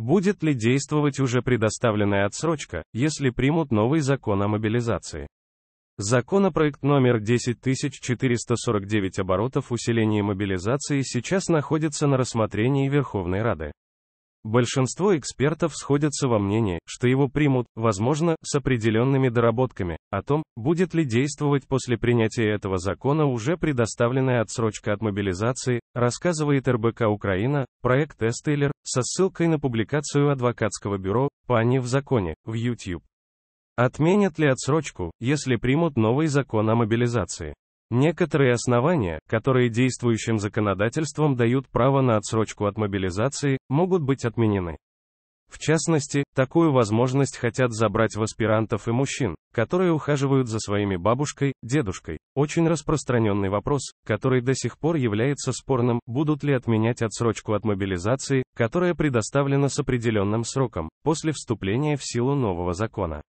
Будет ли действовать уже предоставленная отсрочка, если примут новый закон о мобилизации? Законопроект номер 10449 оборотов усиления мобилизации сейчас находится на рассмотрении Верховной Рады. Большинство экспертов сходятся во мнении, что его примут, возможно, с определенными доработками. О том, будет ли действовать после принятия этого закона уже предоставленная отсрочка от мобилизации, рассказывает РБК Украина, проект Эстейлер, со ссылкой на публикацию адвокатского бюро «Пани в законе» в YouTube. Отменят ли отсрочку, если примут новый закон о мобилизации? Некоторые основания, которые действующим законодательством дают право на отсрочку от мобилизации, могут быть отменены. В частности, такую возможность хотят забрать в аспирантов и мужчин, которые ухаживают за своими бабушкой, дедушкой. Очень распространенный вопрос, который до сих пор является спорным, будут ли отменять отсрочку от мобилизации, которая предоставлена с определенным сроком, после вступления в силу нового закона.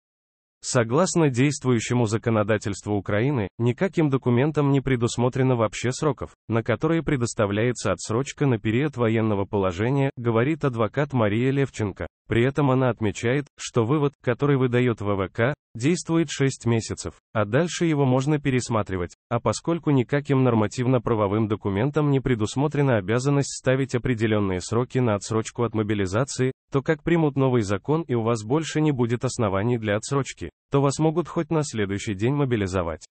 Согласно действующему законодательству Украины, никаким документом не предусмотрено вообще сроков, на которые предоставляется отсрочка на период военного положения, говорит адвокат Мария Левченко. При этом она отмечает, что вывод, который выдает ВВК, действует 6 месяцев, а дальше его можно пересматривать, а поскольку никаким нормативно-правовым документом не предусмотрена обязанность ставить определенные сроки на отсрочку от мобилизации, то как примут новый закон и у вас больше не будет оснований для отсрочки, то вас могут хоть на следующий день мобилизовать.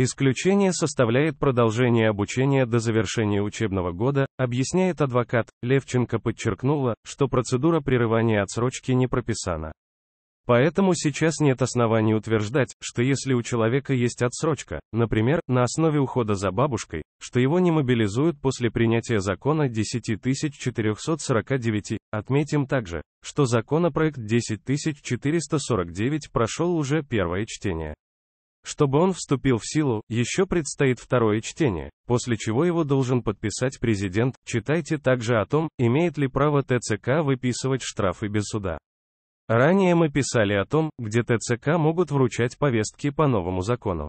Исключение составляет продолжение обучения до завершения учебного года, объясняет адвокат. Левченко подчеркнула, что процедура прерывания отсрочки не прописана. Поэтому сейчас нет оснований утверждать, что если у человека есть отсрочка, например, на основе ухода за бабушкой, что его не мобилизуют после принятия закона 10449. Отметим также, что законопроект 10449 прошел уже первое чтение. Чтобы он вступил в силу, еще предстоит второе чтение, после чего его должен подписать президент. Читайте также о том, имеет ли право ТЦК выписывать штрафы без суда. Ранее мы писали о том, где ТЦК могут вручать повестки по новому закону.